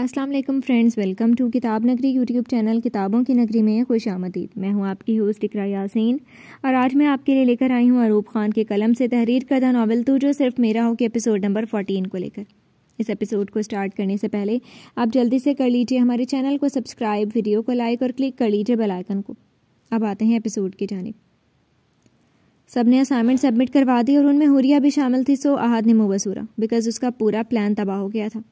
Aslam friends welcome to किताब नगरी YouTube channel किताबों की नगरी में खुश आमदीद मैं हूं आपकी होस्ट इकरा यासीन और आज मैं आपके लिए लेकर आई हूं आरूब खान के कलम से तहरीर करदा नावल तू जो सिर्फ मेरा हो के एपिसोड नंबर फोर्टीन को लेकर इस एपिसोड को स्टार्ट करने से पहले आप जल्दी से कर लीजिए हमारे चैनल को सब्सक्राइब वीडियो को लाइक और क्लिक कर लीजिए बेलाइकन को अब आते हैं एपिसोड की जानब सब ने असाइनमेंट सबमिट करवा दी और उनमें हुरिया भी शामिल थी सो आहद ने मुबसूरा बिकॉज उसका पूरा प्लान तबाह हो गया था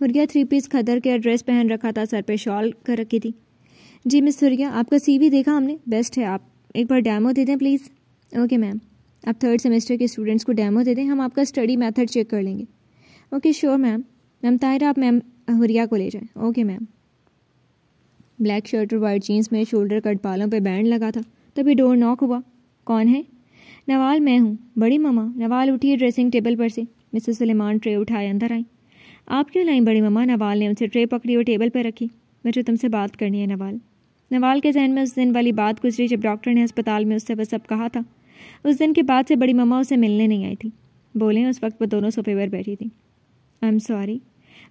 सूर्या थ्री पीस खदर के ड्रेस पहन रखा था सर पे शॉल कर रखी थी जी मिस सूर्या आपका सीवी देखा हमने बेस्ट है आप एक बार डैमो दे दें प्लीज़ ओके मैम आप थर्ड सेमेस्टर के स्टूडेंट्स को डैमो दे दें हम आपका स्टडी मैथड चेक कर लेंगे okay sure ma'am ma'am Tahir आप मैम हुरिया को ले जाए ओके मैम ब्लैक शर्ट और वाइट जीन्स में शोल्डर कट बालों पे बैंड लगा था तभी डोर नॉक हुआ कौन है नवाल मैं हूँ बड़ी ममा नवाल उठी ड्रेसिंग टेबल पर से मिसेस सलेमान ट्रे उठाए अंदर आई आप क्यों लाई बड़ी मम्मा नवाल ने उनसे ट्रे पकड़ी और टेबल पर रखी मुझे तुमसे बात करनी है नवाल नवाल के जहन में उस दिन वाली बात गुजरी जब डॉक्टर ने अस्पताल में उससे वह सब कहा था उस दिन के बाद से बड़ी मम्मा उसे मिलने नहीं आई थी बोले उस वक्त वो दोनों सोफे पर बैठी थी आई एम सॉरी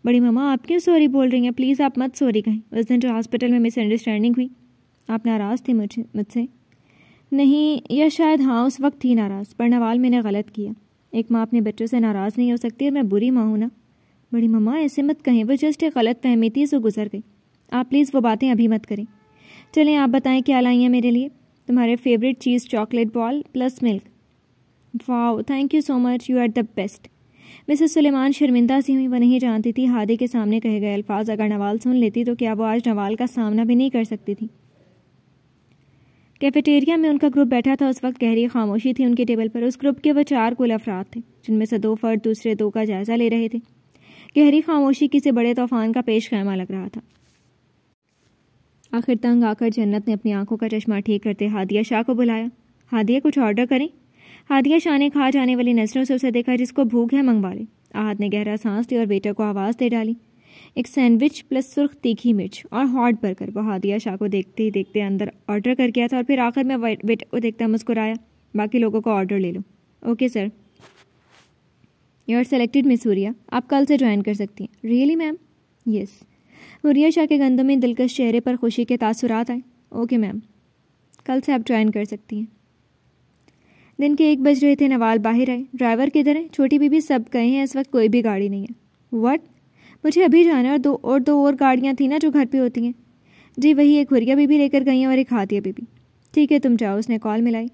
बड़ी मम्मा आप क्यों सॉरी बोल रही हैं प्लीज़ आप मत सॉरी कहें उस दिन जो हॉस्पिटल में मिसअंडरस्टैंडिंग हुई आप नाराज़ थी मुझे मुझसे नहीं या शायद हाँ उस वक्त थी नाराज़ पर नवाल मैंने गलत किया एक माँ अपने बच्चों से नाराज़ नहीं हो सकती और मैं बुरी माँ हूँ ना बड़ी मम्मा ऐसे मत कहें वो जस्ट एक गलत फहमी थी जो गुजर गई आप प्लीज़ वो बातें अभी मत करें चलें आप बताएं क्या लाई हैं मेरे लिए तुम्हारे फेवरेट चीज़ chocolate ball plus milk wow thank you so much you are the best Mrs Suleman शर्मिंदा सी हुई वह नहीं जानती थी हादे के सामने कहे गए अल्फाज अगर नवाल सुन लेती तो क्या वो आज नवाल का सामना भी नहीं कर सकती थी कैफेटेरिया में उनका ग्रुप बैठा था उस वक्त गहरी खामोशी थी उनके टेबल पर उस ग्रुप के वह चार कुल अफराद थे जिनमें से दो फर्द दूसरे दो का जायज़ा ले रहे थे गहरी खामोशी किसी बड़े तूफान का पेश खैमा लग रहा था आखिर तंग आकर जन्नत ने अपनी आंखों का चश्मा ठीक करते हादिया शाह को बुलाया हादिया कुछ ऑर्डर करें हादिया शाह ने खा जाने वाली नजरों से उसे देखा जिसको भूख है मंगवा ले आहद ने गहरा सांस ली और बेटा को आवाज़ दे डाली एक सैंडविच प्लस सुर्ख तीखी मिर्च और हॉट बर्गर वो हादिया शाह को देखते ही देखते अंदर ऑर्डर कर गया था और फिर आखिर में बेटा को देखता मुस्कुराया बाकी लोगों को ऑर्डर ले लो okay sir you are selected miss Huriya आप कल से ज्वाइन कर सकती हैं really ma'am yes Huriya Shah के गंदों में दिलकश चेहरे पर खुशी के तासुरात आए ओके मैम कल से आप ज्वाइन कर सकती हैं दिन के एक बज रहे थे नवाल बाहर आए ड्राइवर किधर है छोटी बीबी सब गए हैं इस वक्त कोई भी गाड़ी नहीं है वट मुझे अभी जाना और दो और दो और गाड़ियाँ थी ना जो घर पर होती हैं जी वही एक हुरिया बीबी लेकर गई हैं और एक हाथिया बीबी ठीक है तुम जाओ उसने कॉल मिलाई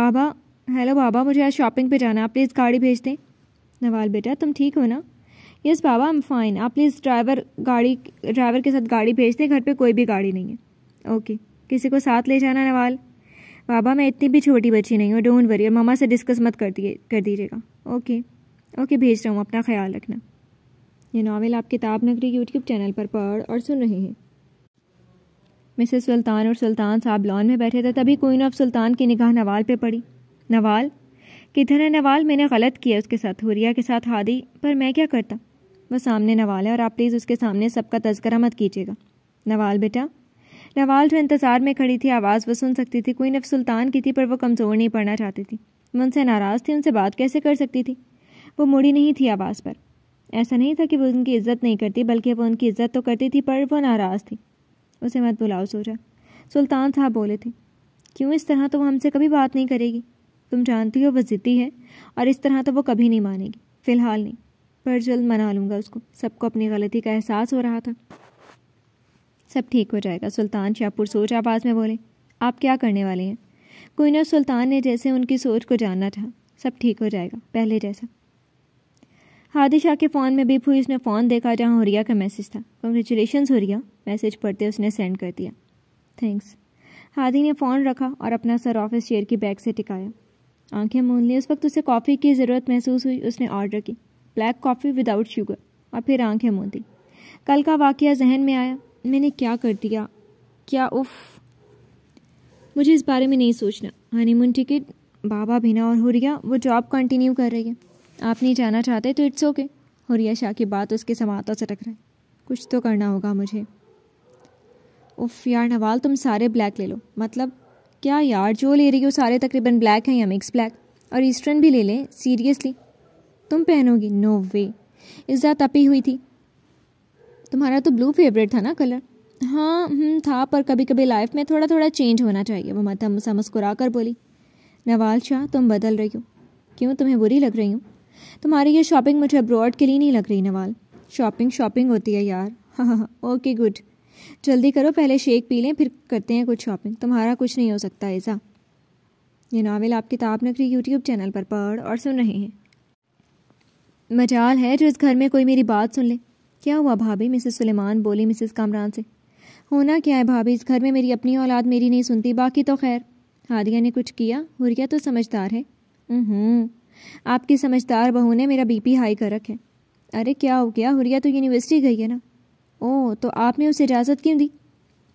बाबा हेलो बाबा मुझे आज शॉपिंग पे जाना आप प्लीज़ गाड़ी भेज दें नवाल बेटा तुम ठीक हो ना यस बाबा आई एम फाइन आप प्लीज़ ड्राइवर गाड़ी ड्राइवर के साथ गाड़ी भेज दें घर पे कोई भी गाड़ी नहीं है ओके किसी को साथ ले जाना नवाल बाबा मैं इतनी भी छोटी बच्ची नहीं हूँ डोंट वरी और मामा से डिस्कस मत कर दिए कर दीजिएगा ओके ओके भेज रहा हूँ अपना ख्याल रखना ये नावल आप किताब नगरी यूट्यूब चैनल पर पढ़ और सुन रहे हैं मिसेस सुल्तान और सुल्तान साहब लॉन में बैठे थे तभी कोई नफ सुल्तान की निगाह नवाल पर पड़ी नवाल कि है नवाल मैंने गलत किया उसके साथ हुरिया के साथ हादी पर मैं क्या करता वो सामने नवाल है और आप प्लीज़ उसके सामने सबका तस्करा मत कीजिएगा नवाल बेटा नवाल जो इंतज़ार में खड़ी थी आवाज़ वो सुन सकती थी कोई नफ सुल्तान की थी पर वो कमज़ोर नहीं पड़ना चाहती थी वो उनसे नाराज़ थी उनसे बात कैसे कर सकती थी वो मुड़ी नहीं थी आवाज़ पर ऐसा नहीं था कि वो उनकी इज्जत नहीं करती बल्कि वो उनकी इज्जत तो करती थी पर वो नाराज़ थी उसे मत बुलाओ सोचा सुल्तान साहब बोले थे क्यों इस तरह तो वो हमसे कभी बात नहीं करेगी तुम जानती हो वह ज़िद्दी है और इस तरह तो वो कभी नहीं मानेगी फ़िलहाल नहीं पर जल्द मना लूँगा उसको सबको अपनी गलती का एहसास हो रहा था सब ठीक हो जाएगा सुल्तान शाहपुर सोच आवाज़ में बोले आप क्या करने वाले हैं कोई ना सुल्तान ने जैसे उनकी सोच को जानना था सब ठीक हो जाएगा पहले जैसा हादी शाह के फ़ोन में भी हुई उसने फ़ोन देखा जहाँ हुरिया का मैसेज था कंग्रेचुलेशन हुरिया मैसेज पढ़ते उसने सेंड कर दिया थैंक्स हादी ने फ़ोन रखा और अपना सर ऑफिस चेयर की बैग से टिकाया आंखें मूंद ली उस वक्त उसे कॉफ़ी की ज़रूरत महसूस हुई उसने ऑर्डर की ब्लैक कॉफ़ी विदाउट शुगर और फिर आंखें मूंद दी कल का वाक़ जहन में आया मैंने क्या कर दिया क्या उफ मुझे इस बारे में नहीं सोचना हनीमून टिकट बाबा भिना और हुरिया वो जॉब कंटिन्यू कर रही है आप नहीं जाना चाहते तो इट्स ओके हुरिया शाह की बात उसके समातों से टकराई कुछ तो करना होगा मुझे उफ यार नवाल तुम सारे ब्लैक ले लो मतलब क्या यार जो ले रही हो सारे तकरीबन ब्लैक हैं या मिक्स ब्लैक और ईस्टर्न भी ले लें सीरियसली तुम पहनोगी नो वे इज़्जा तपी हुई थी तुम्हारा तो ब्लू फेवरेट था ना कलर हाँ हम्म, था पर कभी कभी लाइफ में थोड़ा थोड़ा चेंज होना चाहिए वो मत मथमसा मुस्कुरा कर बोली नवाल शाह तुम बदल रही हो क्यों तुम्हें बुरी लग रही हूँ तुम्हारी ये शॉपिंग मुझे अब्रॉड के लिए नहीं लग रही नवाल शॉपिंग शॉपिंग होती है यार हाँ हाँ ओके गुड जल्दी करो पहले शेक पी लें फिर करते हैं कुछ शॉपिंग तुम्हारा कुछ नहीं हो सकता ऐसा ये नावल आप किताब नगरी यूट्यूब चैनल पर पढ़ और सुन रहे हैं मजाल है जो इस घर में कोई मेरी बात सुन ले क्या हुआ भाभी मिसेस सुलेमान बोली मिसेस कामरान से होना क्या है भाभी इस घर में मेरी अपनी औलाद मेरी नहीं सुनती बाकी तो खैर हादिया ने कुछ किया हुरिया तो समझदार है आपकी समझदार बहू ने मेरा बीपी हाई कर रखे अरे क्या हो गया हुरिया तो यूनिवर्सिटी गई है ना ओह तो आपने उसे इजाज़त क्यों दी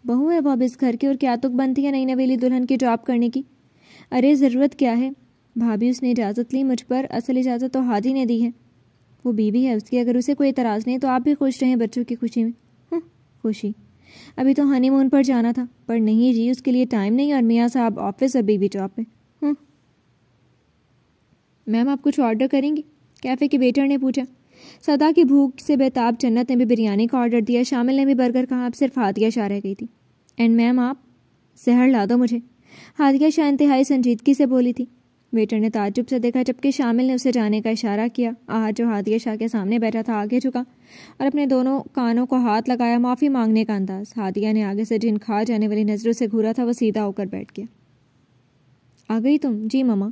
बहू है बॉब इस घर की और क्या तुक बनती है नई नवेली दुल्हन की जॉब करने की अरे ज़रूरत क्या है भाभी उसने इजाज़त ली मुझ पर असल इजाज़त तो हादी ने दी है वो बीवी है उसकी अगर उसे कोई इतराज़ नहीं तो आप भी खुश रहें बच्चों की खुशी में हम्म, खुशी अभी तो हनीमून पर जाना था पर नहीं जी उसके लिए टाइम नहीं और मियाँ साहब ऑफिस और बीवी जॉब में हम्म। मैम आप कुछ ऑर्डर करेंगी कैफ़े के वेटर ने पूछा सदा की भूख से बेताब जन्नत ने भी बिरयानी का ऑर्डर दिया शामिल ने भी बर्गर कहा अब सिर्फ हादिया शाह रह गई थी एंड मैम आप जहर ला दो मुझे हादिया शाह इंतहाई संजीदगी से बोली थी वेटर ने ताजुब से देखा जबकि शामिल ने उसे जाने का इशारा किया आह जो हादिया शाह के सामने बैठा था आगे झुका और अपने दोनों कानों को हाथ लगाया माफ़ी मांगने का अंदाज हादिया ने आगे से जिन खा जाने वाली नज़रों से घूरा था वह सीधा होकर बैठ गया आ गई तुम जी ममा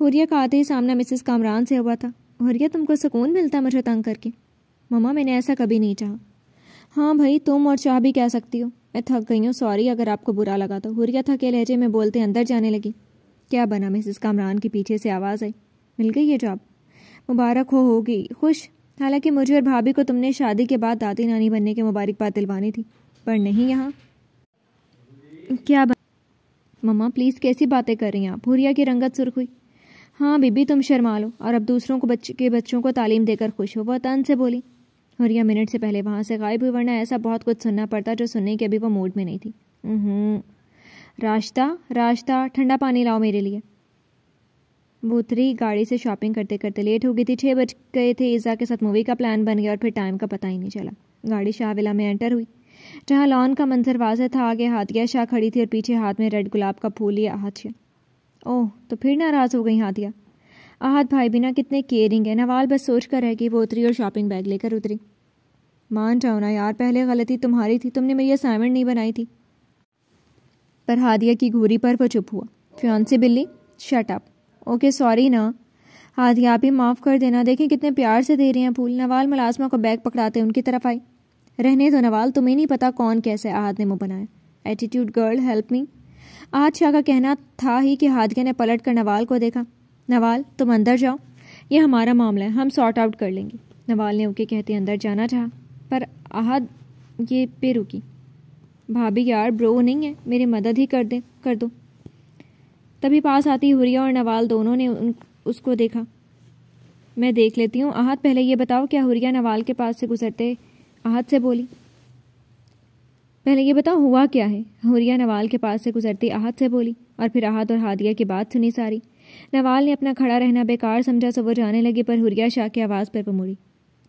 हुरिया का आते ही सामना मिसेस कामरान से हुआ था और क्या तुमको सुकून मिलता मुझे तंग करके मम्मा मैंने ऐसा कभी नहीं चाहा हाँ भाई तुम और चाह भी कह सकती हो मैं थक गई हूँ सॉरी अगर आपको बुरा लगा तो हुरिया थके लहजे में बोलते अंदर जाने लगी क्या बना मिसिस कामरान के पीछे से आवाज़ आई मिल गई ये जॉब मुबारक हो होगी खुश हालांकि मुझे और भाभी को तुमने शादी के बाद दादी नानी बनने की मुबारकबाद दिलवानी थी पर नहीं यहाँ क्या बन... मम्मा प्लीज़ कैसी बातें कर रही हैं आप हुरिया की रंगत सुर्ख हुई हाँ बीबी तुम शर्मा लो और अब दूसरों को बच्चे के बच्चों को तालीम देकर खुश हो वह तन से बोली हरिया मिनट से पहले वहाँ से गायब हुई वरना ऐसा बहुत कुछ सुनना पड़ता जो सुनने के अभी वो मूड में नहीं थी राश्ता राश्ता ठंडा पानी लाओ मेरे लिए वो उतरी गाड़ी से शॉपिंग करते करते लेट हो गई थी छः बज गए थे ईज़ा के साथ मूवी का प्लान बन गया और फिर टाइम का पता ही नहीं चला गाड़ी शाहविला में एंटर हुई जहाँ लॉन का मंजर वाजह था आगे हाथिया शाह खड़ी थी और पीछे हाथ में रेड गुलाब का फूल या हाथिया ओह तो फिर नाराज़ हो गई हाथिया आहत भाई बिना कितने केयरिंग है नवाल बस सोच कर है कि वो उतरी और शॉपिंग बैग लेकर उतरी मान जाओ ना यार पहले गलती तुम्हारी थी तुमने मेरी असाइनमेंट नहीं बनाई थी पर हादिया की घूरी पर वो चुप हुआ फ्योन्सी बिल्ली शट अप ओके सॉरी ना हादिया आप ही माफ़ कर देना देखें कितने प्यार से दे रही हैं फूल नवाल मुलाजमा को बैग पकड़ाते उनकी तरफ आई रहने दो नवाल तुम्हें नहीं पता कौन कैसे आहत ने मुँह बनाया एटीट्यूड गर्ल हेल्प मी आज शाह का कहना था ही कि हादगे ने पलट कर नवाल को देखा नवाल तुम अंदर जाओ ये हमारा मामला है हम सॉर्ट आउट कर लेंगे नवाल ने ओके कहते अंदर जाना चाह पर आहद ये पे रुकी भाभी यार ब्रो नहीं है मेरी मदद ही कर दे कर दो तभी पास आती हुरिया और नवाल दोनों ने उन, उसको देखा मैं देख लेती हूँ आहत पहले ये बताओ क्या हुरिया नवाल के पास से गुजरते आहत से बोली पहले ये बताओ हुआ क्या है हुरिया नवाल के पास से गुजरती आहत से बोली और फिर आहत और हादिया की बात सुनी सारी नवाल ने अपना खड़ा रहना बेकार समझा सो वो जाने लगे पर हुरिया शाह की आवाज़ पर पमुड़ी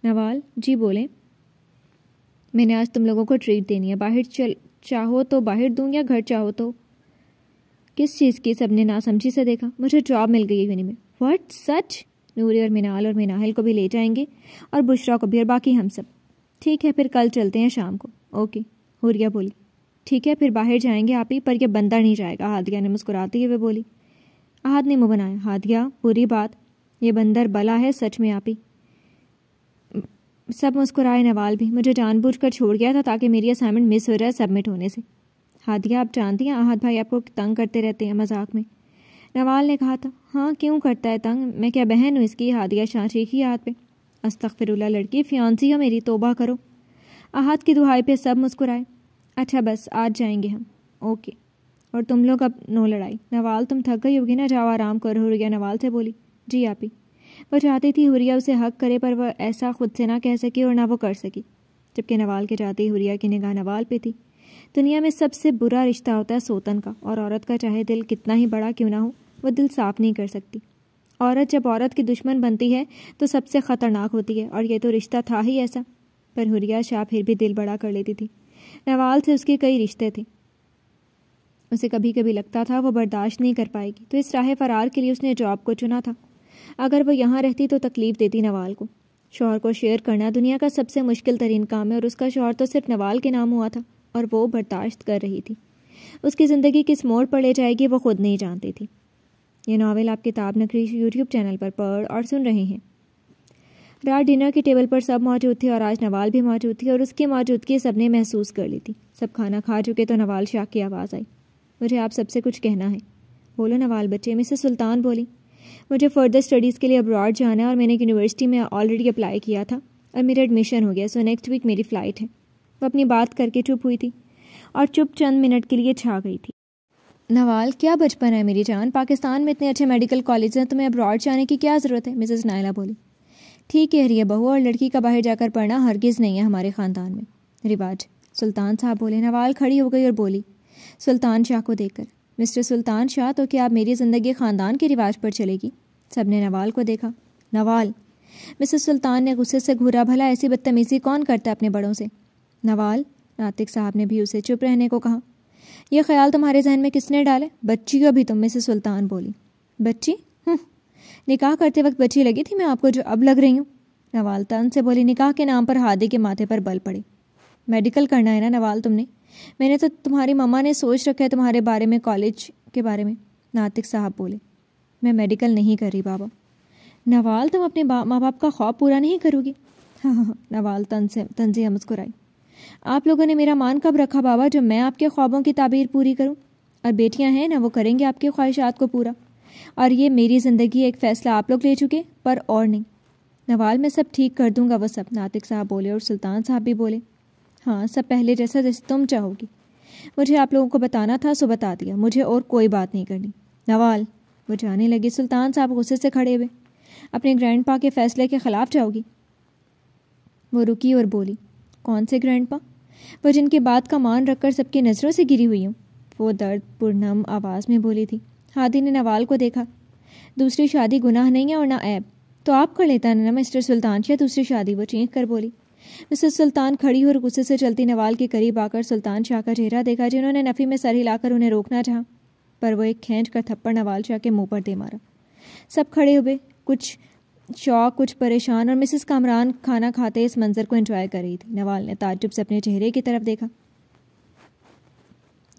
नवाल जी बोले मैंने आज तुम लोगों को ट्रीट देनी है बाहर चल चाहो तो बाहर दूँ या घर चाहो तो किस चीज़ की सबने ना समझी से देखा मुझे जॉब मिल गई है में वट सच नूरी और मिनाल और मिनाहल को भी ले जाएंगे और बुशरा को भी और बाकी हम सब ठीक है फिर कल चलते हैं शाम को ओके हुरिया बोली ठीक है फिर बाहर जाएंगे आप ही पर यह बंदा नहीं जाएगा हादिया ने मुस्कुराते हुए बोली आहद ने मुँह बनाया हादिया बुरी बात ये बंदर बला है सच में आप ही सब मुस्कुराए नवाल भी मुझे जानबूझ कर छोड़ गया था ताकि मेरी असाइनमेंट मिस हो जाए सबमिट होने से हादिया आप जानती हैं आहद भाई आपको तंग करते रहते हैं मजाक में नवाल ने कहा था हाँ क्यों करता है तंग मैं क्या बहन हूँ इसकी हादिया शाह की याद पे अस्तफिरुल्ला लड़की फ्यांसी हो मेरी तोबा करो आहद की दुहाई पे सब मुस्कुराए अच्छा बस आज जाएंगे हम ओके और तुम लोग अब नो लड़ाई नवाल तुम थक गई होगी ना जाओ आराम करो हुरिया नवाल से बोली जी आप ही वह चाहती थी हुरिया उसे हक करे पर वह ऐसा खुद से ना कह सकी और ना वो कर सकी जबकि नवाल के जाते ही हुरिया की निगाह नवाल पे थी दुनिया में सबसे बुरा रिश्ता होता है सोतन का और औरत का चाहे दिल कितना ही बड़ा क्यों ना हो वह दिल साफ नहीं कर सकती औरत जब औरत की दुश्मन बनती है तो सबसे ख़तरनाक होती है और ये तो रिश्ता था ही ऐसा पर हुरिया शाह फिर भी दिल बड़ा कर लेती थी नवाल से उसके कई रिश्ते थे उसे कभी कभी लगता था वो बर्दाश्त नहीं कर पाएगी तो इस राह फरार के लिए उसने जॉब को चुना था अगर वो यहाँ रहती तो तकलीफ देती नवाल को शोहर को शेयर करना दुनिया का सबसे मुश्किल तरीन काम है और उसका शोहर तो सिर्फ नवाल के नाम हुआ था और वो बर्दाश्त कर रही थी उसकी ज़िंदगी किस मोड़ पर ले जाएगी वो खुद नहीं जानती थी ये नावल आप किताब नकरी यूट्यूब चैनल पर पढ़ और सुन रहे हैं रात डिनर के टेबल पर सब मौजूद थे और आज नवाल भी मौजूद थी और उसकी मौजूदगी सबने महसूस कर ली थी सब खाना खा चुके तो नवाल शाह की आवाज़ आई मुझे आप सबसे कुछ कहना है बोलो नवाल बच्चे मिसेस सुल्तान बोली मुझे फर्दर स्टडीज़ के लिए अब्रॉड जाना है और मैंने यूनिवर्सिटी में ऑलरेडी अप्लाई किया था और मेरा एडमिशन हो गया सो नेक्स्ट वीक मेरी फ़्लाइट है वो अपनी बात करके चुप हुई थी और चुप चंद मिनट के लिए छा गई थी नवाल क्या बचपन है मेरी जान पाकिस्तान में इतने अच्छे मेडिकल कॉलेज हैं तो मैं अब्रॉड जाने की क्या ज़रूरत है मिसेस नायला बोली ठीक कह रही है बहू और लड़की का बाहर जाकर पढ़ना हरगिज़ नहीं है हमारे ख़ानदान में रिवाज सुल्तान साहब बोले नवाल खड़ी हो गई और बोली सुल्तान शाह को देखकर मिस्टर सुल्तान शाह तो क्या मेरी ज़िंदगी ख़ानदान के रिवाज पर चलेगी सब ने नवाल को देखा नवाल मिस्टर सुल्तान ने गुस्से से घूरा भला ऐसी बदतमीज़ी कौन करता है अपने बड़ों से नवाल नातिक साहब ने भी उसे चुप रहने को कहा यह ख्याल तुम्हारे जहन में किसने डाले बच्ची भी तुम मिसेस सुल्तान बोली बच्ची निकाह करते वक्त बची लगी थी मैं आपको जो अब लग रही हूँ नवाल तन से बोली निकाह के नाम पर हादी के माथे पर बल पड़ी मेडिकल करना है ना नवाल तुमने मैंने तो तुम्हारी मम्मा ने सोच रखा है तुम्हारे बारे में कॉलेज के बारे में नातिक साहब बोले मैं मेडिकल नहीं कर रही बाबा नवाल तुम अपने बा, माँ बाप का ख्वाब पूरा नहीं करोगी हाँ हाँ, हाँ नवाल तन से तनजी मुस्कुराई आप लोगों ने मेरा मान कब रखा बाबा जो मैं आपके ख्वाबों की ताबीर पूरी करूँ और बेटियाँ हैं ना वो करेंगे आपकी ख्वाहिशात को पूरा और ये मेरी ज़िंदगी एक फ़ैसला आप लोग ले चुके पर और नहीं नवाल में सब ठीक कर दूंगा वो सब नातिक साहब बोले और सुल्तान साहब भी बोले हाँ सब पहले जैसा जैसे तुम चाहोगी मुझे आप लोगों को बताना था सो बता दिया मुझे और कोई बात नहीं करनी नवाल वो जाने लगे सुल्तान साहब गुस्से से खड़े हुए अपने ग्रैंड के फ़ैसले के ख़िलाफ़ जाओगी वो रुकी और बोली कौन से ग्रैंड वो जिनकी बात का मान रखकर सबकी नज़रों से गिरी हुई हूँ वो दर्द पुरनम आवाज़ में बोली थी हादी ने नवाल को देखा दूसरी शादी गुनाह नहीं है और ना ऐब तो आप कर लेता ना मिस्टर सुल्तान शायद दूसरी शादी वो चीख कर बोली मिस्टर सुल्तान खड़ी और गुस्से से चलती नवाल के करीब आकर सुल्तान शाह का चेहरा देखा जिन्होंने नफ़ी में सर हिलाकर उन्हें रोकना चाहा पर वो एक खींच कर थप्पड़ नवाल शाह के मुंह पर दे मारा सब खड़े हुए कुछ शौक कुछ परेशान और मिसेस कामरान खाना खाते इस मंजर को एंजॉय कर रही थी नवाल ने ताजुब से अपने चेहरे की तरफ देखा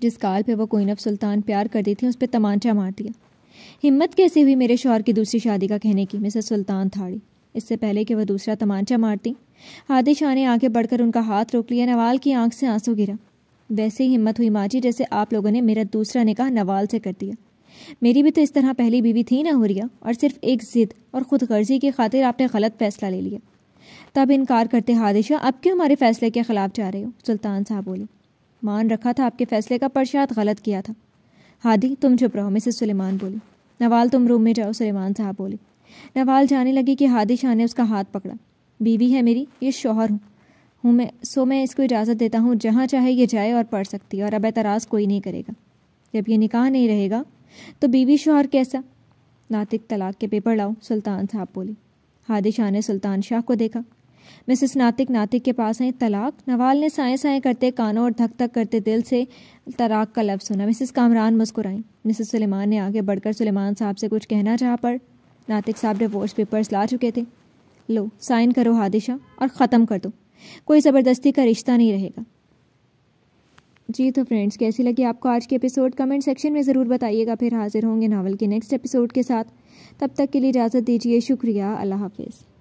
जिस काल पे वो कोइनफ सुल्तान प्यार करती थी उस पर तमांचा मार दिया हिम्मत कैसे हुई मेरे शोहर की दूसरी शादी का कहने की मिसेस सुल्तान थाड़ी इससे पहले कि वह दूसरा तमांचा मारती आदि शाह ने आगे बढ़कर उनका हाथ रोक लिया नवाल की आंख से आंसू गिरा वैसे ही हिम्मत हुई माँ जी जैसे आप लोगों ने मेरा दूसरा निकाह नवाल से कर दिया मेरी भी तो इस तरह पहली बीवी थी ना हो रिया और सिर्फ एक जिद और खुद गर्जी की खातिर आपने गलत फैसला ले लिया तब इनकार करते हादिशा अब क्यों हमारे फैसले के खिलाफ जा रहे हो सुल्तान साहब बोले मान रखा था आपके फैसले का प्रशाद गलत किया था हादी तुम चुप रहो मिसेस सुलेमान बोली नवाल तुम रूम में जाओ सुलेमान साहब बोले नवाल जाने लगी कि हादी शाह ने उसका हाथ पकड़ा बीवी है मेरी ये शोहर हूँ हूँ मैं सो मैं इसको इजाज़त देता हूँ जहाँ चाहे ये जाए और पढ़ सकती है और अब एतराज़ कोई नहीं करेगा जब ये निकाह नहीं रहेगा तो बीवी शोहर कैसा नातिक तलाक के पेपर लाओ सुल्तान साहब बोली हादी शाह ने सुल्तान शाह को देखा मिसेस नातिक नातिक के पास आई तलाक नवाल ने साए साए करते कानों और धक धक करते दिल से तलाक का लफ्ज़ सुना मिसेस कामरान मुस्कुराई मिसेस सलेमान ने आगे बढ़कर सलेमान साहब से कुछ कहना चाह पर नातिक साहब डिवोर्स पेपर्स ला चुके थे लो साइन करो हादिशा और ख़त्म कर दो कोई ज़बरदस्ती का रिश्ता नहीं रहेगा जी तो फ्रेंड्स कैसी लगी आपको आज के एपिसोड कमेंट सेक्शन में ज़रूर बताइएगा फिर हाजिर होंगे नावल के नेक्स्ट एपिसोड के साथ तब तक के लिए इजाज़त दीजिए शुक्रिया अल्लाह हाफिज़